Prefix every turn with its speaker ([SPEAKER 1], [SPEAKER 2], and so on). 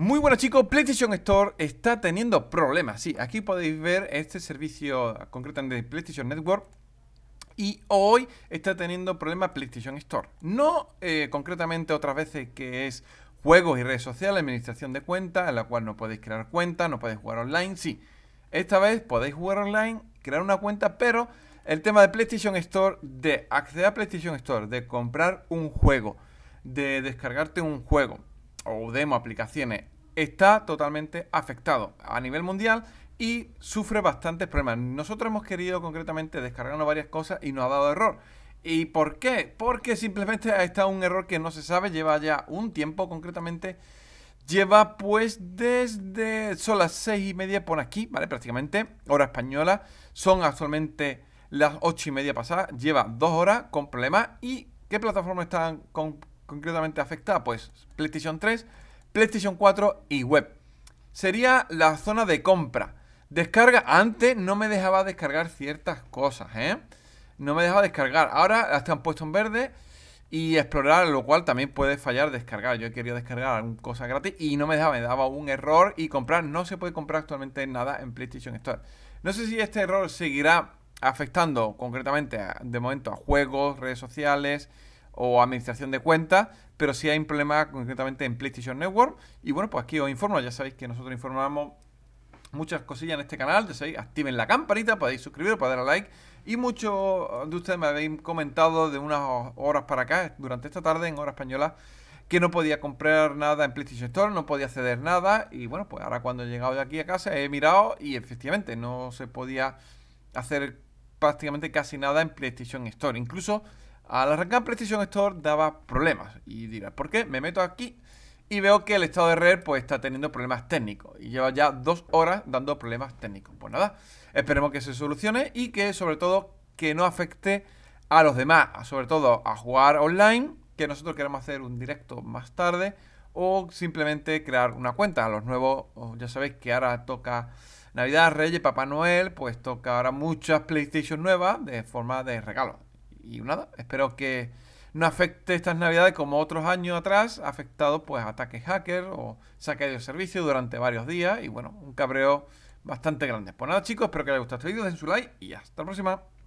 [SPEAKER 1] Muy buenas chicos, PlayStation Store está teniendo problemas. Sí, aquí podéis ver este servicio concretamente de PlayStation Network. Y hoy está teniendo problemas PlayStation Store. No eh, concretamente otras veces que es juegos y redes sociales, administración de cuentas, en la cual no podéis crear cuenta, no podéis jugar online. Sí, esta vez podéis jugar online, crear una cuenta, pero el tema de PlayStation Store, de acceder a PlayStation Store, de comprar un juego, de descargarte un juego, o demo aplicaciones está totalmente afectado a nivel mundial y sufre bastantes problemas. Nosotros hemos querido concretamente descargarnos varias cosas y nos ha dado error. ¿Y por qué? Porque simplemente está un error que no se sabe, lleva ya un tiempo concretamente. Lleva pues desde, son las seis y media por aquí, ¿vale? Prácticamente, hora española. Son actualmente las ocho y media pasadas. Lleva dos horas con problemas. ¿Y qué plataforma están con concretamente afecta? Pues PlayStation 3, PlayStation 4 y web. Sería la zona de compra. Descarga, antes no me dejaba descargar ciertas cosas, ¿eh? No me dejaba descargar. Ahora las han puesto en verde y explorar, lo cual también puede fallar descargar. Yo quería descargar alguna cosa gratis y no me dejaba, me daba un error y comprar. No se puede comprar actualmente nada en PlayStation Store. No sé si este error seguirá afectando concretamente de momento a juegos, redes sociales, o administración de cuentas, pero si hay un problema concretamente en PlayStation Network. Y bueno, pues aquí os informo, ya sabéis que nosotros informamos muchas cosillas en este canal, ya sabéis, activen la campanita, podéis suscribiros, podéis dar a like. Y muchos de ustedes me habéis comentado de unas horas para acá, durante esta tarde en hora española, que no podía comprar nada en PlayStation Store, no podía acceder nada. Y bueno, pues ahora cuando he llegado de aquí a casa he mirado y efectivamente no se podía hacer prácticamente casi nada en PlayStation Store. Incluso la arrancar Precision Store daba problemas. Y dirás, ¿por qué? Me meto aquí y veo que el estado de red pues está teniendo problemas técnicos. Y lleva ya dos horas dando problemas técnicos. Pues nada, esperemos que se solucione y que sobre todo que no afecte a los demás. Sobre todo a jugar online, que nosotros queremos hacer un directo más tarde. O simplemente crear una cuenta. A los nuevos, oh, ya sabéis que ahora toca... Navidad, Reyes, Papá Noel, pues toca ahora muchas PlayStation nuevas de forma de regalo y nada, espero que no afecte estas navidades como otros años atrás, ha afectado pues ataques hacker o saque de servicio durante varios días y bueno, un cabreo bastante grande. Pues nada chicos, espero que les haya gustado este vídeo, den su like y hasta la próxima.